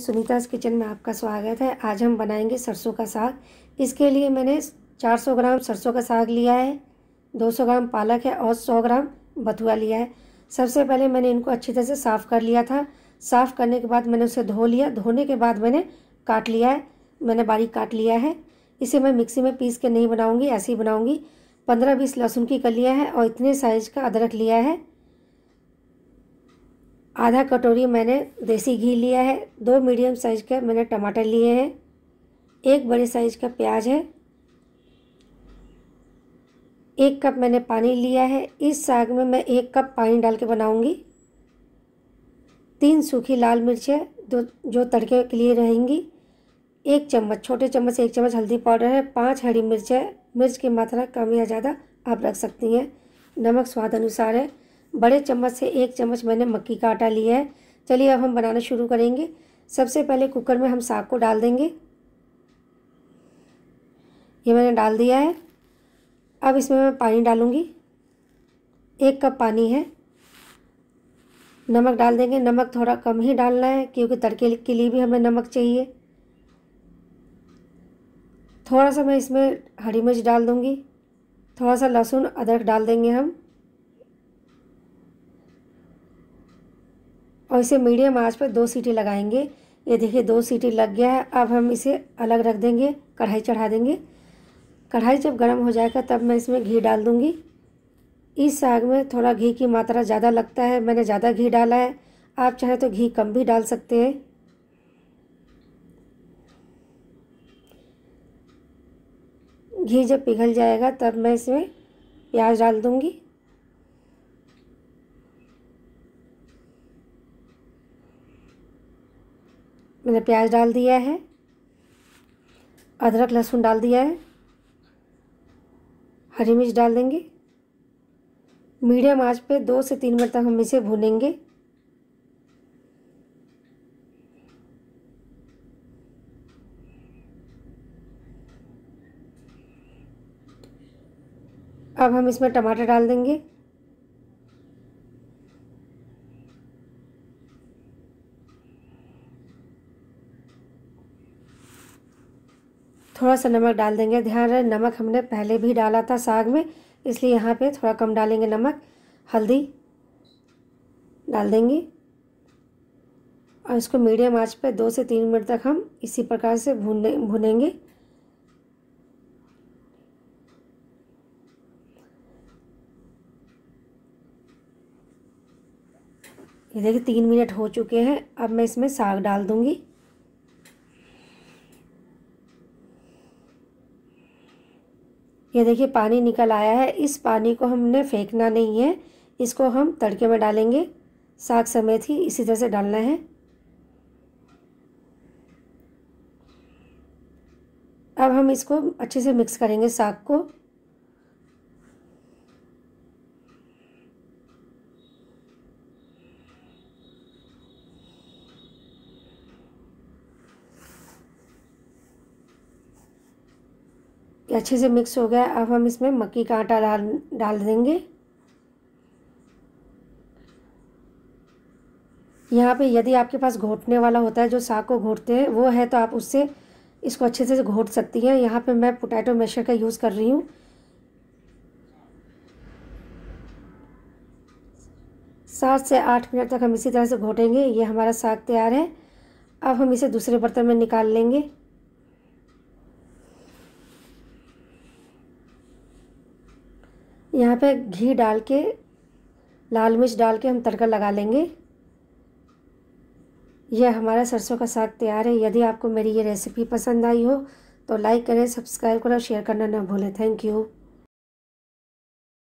Sunita's kitchen में आपका स्वागत है आज हम बनाएंगे सरसों का साग इसके लिए मैंने 400 ग्राम सरसों का साग लिया है 200 ग्राम पालक है और 100 ग्राम बथुआ लिया है सबसे पहले मैंने इनको अच्छी तरह से साफ़ कर लिया था साफ़ करने के बाद मैंने उसे धो लिया धोने के बाद मैंने काट लिया है मैंने बारीक काट लिया है इसे मैं मिक्सी में पीस के नहीं बनाऊँगी ऐसे ही बनाऊँगी पंद्रह बीस लहसुन की कलियाँ है और इतने साइज़ का अदरक लिया है आधा कटोरी मैंने देसी घी लिया है दो मीडियम साइज़ के मैंने टमाटर लिए हैं एक बड़े साइज़ का प्याज है एक कप मैंने पानी लिया है इस साग में मैं एक कप पानी डाल के बनाऊँगी तीन सूखी लाल मिर्चें जो जो तड़के के लिए रहेंगी एक चम्मच छोटे चम्मच से एक चम्मच हल्दी पाउडर है पांच हरी मिर्च है मिर्च की मात्रा कम या ज़्यादा आप रख सकती हैं नमक स्वाद अनुसार है बड़े चम्मच से एक चम्मच मैंने मक्की का आटा लिया है चलिए अब हम बनाना शुरू करेंगे सबसे पहले कुकर में हम साग को डाल देंगे ये मैंने डाल दिया है अब इसमें मैं पानी डालूँगी एक कप पानी है नमक डाल देंगे नमक थोड़ा कम ही डालना है क्योंकि तड़के के लिए भी हमें नमक चाहिए थोड़ा सा मैं इसमें हरी मिर्च डाल दूँगी थोड़ा सा लहसुन अदरक डाल देंगे हम और इसे मीडियम आंच पर दो सीटी लगाएंगे ये देखिए दो सीटी लग गया है अब हम इसे अलग रख देंगे कढ़ाई चढ़ा देंगे कढ़ाई जब गर्म हो जाएगा तब मैं इसमें घी डाल दूँगी इस साग में थोड़ा घी की मात्रा ज़्यादा लगता है मैंने ज़्यादा घी डाला है आप चाहें तो घी कम भी डाल सकते हैं घी जब पिघल जाएगा तब मैं इसमें प्याज डाल दूँगी मैंने प्याज डाल दिया है अदरक लहसुन डाल दिया है हरी मिर्च डाल देंगे मीडियम आंच पे दो से तीन मिनट तक हम इसे भूनेंगे अब हम इसमें टमाटर डाल देंगे थोड़ा सा नमक डाल देंगे ध्यान रहे नमक हमने पहले भी डाला था साग में इसलिए यहाँ पे थोड़ा कम डालेंगे नमक हल्दी डाल देंगे और इसको मीडियम आंच पे दो से तीन मिनट तक हम इसी प्रकार से भूने भुनेंगे ये देखिए तीन मिनट हो चुके हैं अब मैं इसमें साग डाल दूँगी ये देखिए पानी निकल आया है इस पानी को हमने फेंकना नहीं है इसको हम तड़के में डालेंगे साग समेत ही इसी तरह से डालना है अब हम इसको अच्छे से मिक्स करेंगे साग को कि अच्छे से मिक्स हो गया अब हम इसमें मक्की का आटा डाल डाल देंगे यहाँ पे यदि आपके पास घोटने वाला होता है जो साग को घोटते हैं वो है तो आप उससे इसको अच्छे से घोट सकती हैं यहाँ पे मैं पोटैटो मेशर का यूज़ कर रही हूँ सात से आठ मिनट तक हम इसी तरह से घोटेंगे ये हमारा साग तैयार है अब हम इसे दूसरे बर्तन में निकाल लेंगे यहाँ पे घी डाल के लाल मिर्च डाल के हम तड़का लगा लेंगे यह हमारा सरसों का साग तैयार है यदि आपको मेरी ये रेसिपी पसंद आई हो तो लाइक करें सब्सक्राइब करें और शेयर करना ना भूलें थैंक यू